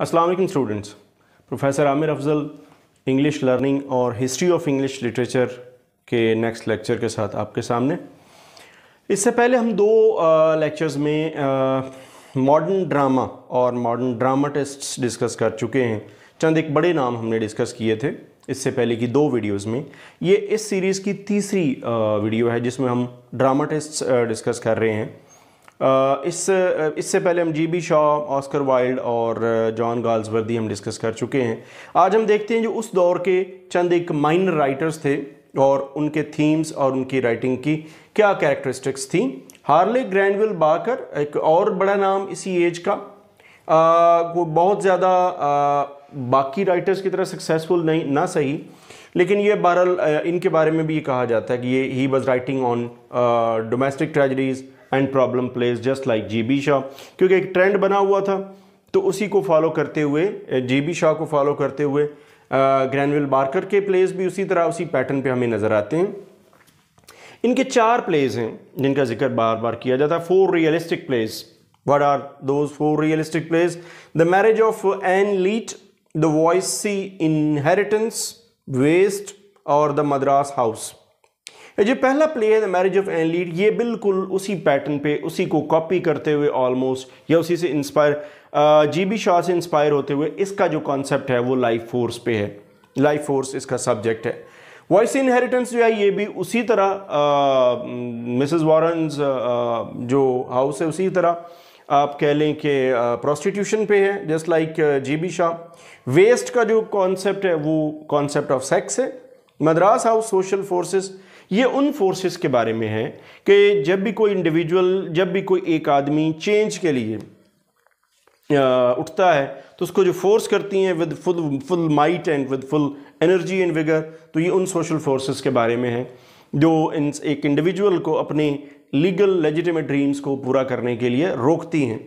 अस्सलाम students professor Aamir Afzal English learning और history of English literature के नेक्स्ट लेक्चर के साथ आपके सामने इससे पहले हम दो लेक्चर्स में मॉडर्न ड्रामा और मॉडर्न ड्रामाटिस्ट्स डिस्कस कर चुके हैं चंद एक बड़े नाम हमने डिस्कस किए थे इससे पहले की दो वीडियोस में ये इस सीरीज़ की तीसरी वीडियो है जिसमें हम ड्रामाटिस्ट्स डिस्कस कर रहे हैं इस इससे पहले हम G B Shaw Oscar Wilde और जॉन गाल्सवर्दी हम डिस्कस कर चुके हैं आज हम देखते हैं जो उस दौर के चंद एक माइनर राइटर्स थे और उनके थीम्स और उनकी राइटिंग की क्या कैरेक्टरिस्टिक्स थी हार्ले ग्रैंडविल बाकर एक और बड़ा नाम इसी एज का आ, वो बहुत ज़्यादा बाकी राइटर्स की तरह सक्सेसफुल नहीं ना सही लेकिन ये बहरल इनके बारे में भी ये कहा जाता है कि ये he was writing on domestic tragedies and problem plays just like G B Shaw क्योंकि एक ट्रेंड बना हुआ था तो उसी को फॉलो करते हुए जी बी शाह को फॉलो करते हुए ग्रैनविल बार्कर के प्लेस भी उसी तरह उसी पैटर्न पे हमें नज़र आते हैं इनके चार प्लेस हैं जिनका जिक्र बार बार किया जाता है four realistic plays are are four realistic plays the marriage of Ann Leete the Voysey inheritance Waste और द मद्रास हाउस जो पहला प्ले है the marriage of Ann Leete ये बिल्कुल उसी पैटर्न पे उसी को कॉपी करते हुए ऑलमोस्ट या उसी से इंस्पायर जी बी शाह से इंस्पायर होते हुए इसका जो कॉन्सेप्ट है वो लाइफ फोर्स पे है लाइफ फोर्स इसका सब्जेक्ट है वॉइस इनहेरिटेंस जो है ये भी उसी तरह मिसेस वॉरन्स जो हाउस है उसी तरह आप कह लें कि प्रोस्टिट्यूशन पे है just like G B Shaw Waste का जो कॉन्सेप्ट है वो कॉन्सेप्ट ऑफ सेक्स है मद्रास हाउस सोशल फोर्सेज़ ये उन फोर्सेस के बारे में है कि जब भी कोई इंडिविजुअल जब भी कोई एक आदमी चेंज के लिए उठता है तो उसको जो फोर्स करती हैं with full full might and with full energy and vigour तो ये उन सोशल फोर्सेस के बारे में है जो इन एक इंडिविजुअल को अपने लीगल लेजिटिमेट ड्रीम्स को पूरा करने के लिए रोकती हैं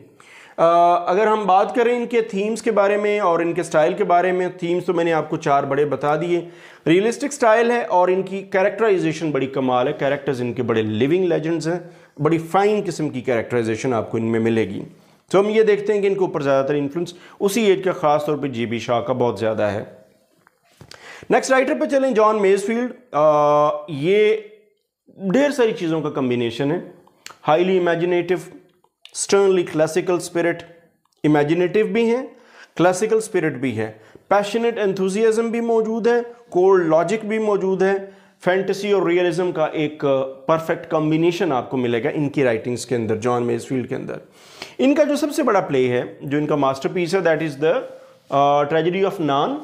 अगर हम बात करें इनके थीम्स के बारे में और इनके स्टाइल के बारे में थीम्स तो मैंने आपको चार बड़े बता दिए रियलिस्टिक स्टाइल है और इनकी कैरेक्टराइजेशन बड़ी कमाल है कैरेक्टर्स इनके बड़े लिविंग लेजेंड्स हैं बड़ी फाइन किस्म की कैरेक्टराइजेशन आपको इनमें मिलेगी तो हम ये देखते हैं कि इनके ऊपर ज़्यादातर इन्फ्लुंस उसी एज का ख़ास तौर पर जी बी शाह का बहुत ज़्यादा है नेक्स्ट राइटर पर चलें जॉन मेजफील्ड ये ढेर सारी चीज़ों का कम्बिनेशन है highly imaginative sternly classical spirit imaginative भी हैं क्लासिकल स्पिरिट भी है पैशनेट एंथुजियाज़म भी मौजूद है कोल्ड लॉजिक भी मौजूद है फैंटेसी और रियलिज्म का एक परफेक्ट कॉम्बिनेशन आपको मिलेगा इनकी राइटिंग्स के अंदर जॉन मेजफील्ड के अंदर इनका जो सबसे बड़ा प्ले है जो इनका मास्टरपीस है that is the tragedy of nun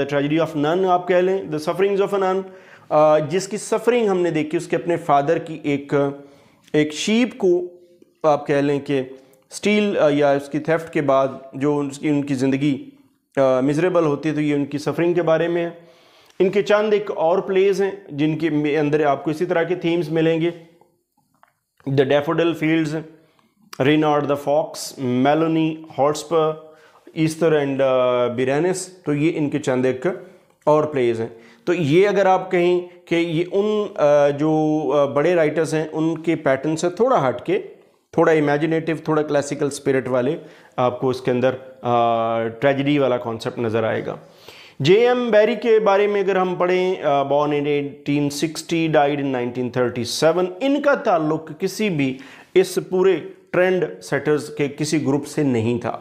the tragedy of nun आप कह लें the sufferings of a nun जिसकी सफरिंग हमने देखी उसके अपने फादर की एक एक शीप को आप कह लें कि स्टील या उसकी थेफ्ट के बाद जो उनकी उनकी ज़िंदगी मिजरेबल होती है तो ये उनकी सफरिंग के बारे में है इनके चंद एक और प्लेज हैं जिनके अंदर आपको इसी तरह के थीम्स मिलेंगे the daffodil fields Reynard the fox Melloney Holtspur Esther and Berenice तो ये इनके चंद एक और प्लेज हैं तो ये अगर आप कहें कि ये उन जो बड़े राइटर्स हैं उनके पैटर्न से थोड़ा हट के थोड़ा इमेजिनेटिव थोड़ा क्लासिकल स्पिरिट वाले आपको इसके अंदर ट्रेजिडी वाला कॉन्सेप्ट नज़र आएगा जे एम बैरी के बारे में अगर हम पढ़ें born in eighteen sixty died in 1937 इनका ताल्लुक किसी भी इस पूरे ट्रेंड सेटर्स के किसी ग्रुप से नहीं था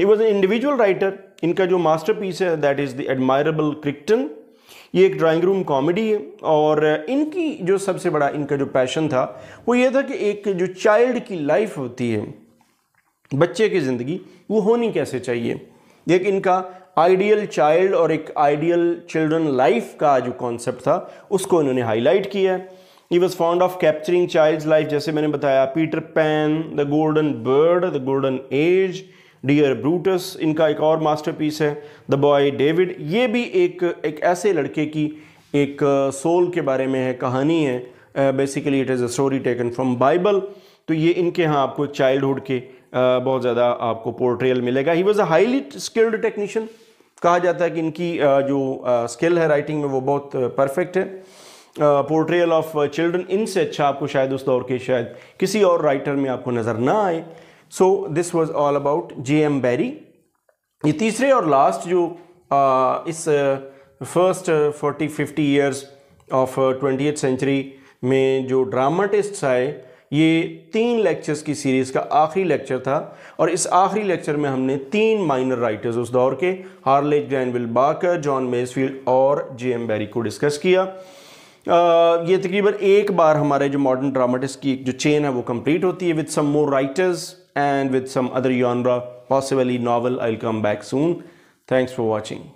ये वॉज ए इंडिविजुअल राइटर इनका जो मास्टर पीस है that is the admirable Crichton ये एक ड्राइंग रूम कॉमेडी है और uh, इनकी जो सबसे बड़ा इनका जो पैशन था वो ये था कि एक जो चाइल्ड की लाइफ होती है बच्चे की ज़िंदगी वो होनी कैसे चाहिए एक इनका आइडियल चाइल्ड और एक आइडियल चिल्ड्रन लाइफ का जो कॉन्सेप्ट था उसको इन्होंने हाईलाइट किया है was found of capturing child life जैसे मैंने बताया Peter Pan the golden bird the golden age dear Brutus इनका एक और मास्टरपीस है द बॉय डेविड ये भी एक एक ऐसे लड़के की एक सोल के बारे में है कहानी है basically it is a story taken from Bible तो ये इनके यहाँ आपको चाइल्डहुड के बहुत ज़्यादा आपको पोर्ट्रियल मिलेगा he was a highly skilled technician कहा जाता है कि इनकी जो स्किल है राइटिंग में वो बहुत परफेक्ट है पोर्ट्रियल ऑफ चिल्ड्रन इनसे अच्छा आपको शायद उस दौर के शायद किसी और राइटर में आपको नज़र ना आए so this was all about J M Barrie ये तीसरे और लास्ट जो आ, इस first forty fifty years of twenty century में जो ड्रामाटिस्ट्स आए ये तीन लेक्चर्स की सीरीज़ का आखिरी लेक्चर था और इस आखिरी लेक्चर में हमने तीन माइनर राइटर्स उस दौर के Harley Granville Barker John Masefield और जे एम बैरी को डिस्कस किया आ, ये तकरीबन एक बार हमारे जो मॉडर्न ड्रामाटिस्ट की जो चेन है वो कंप्लीट होती है with some more writers and with some other genre, possibly novel. I'll come back soon. Thanks for watching.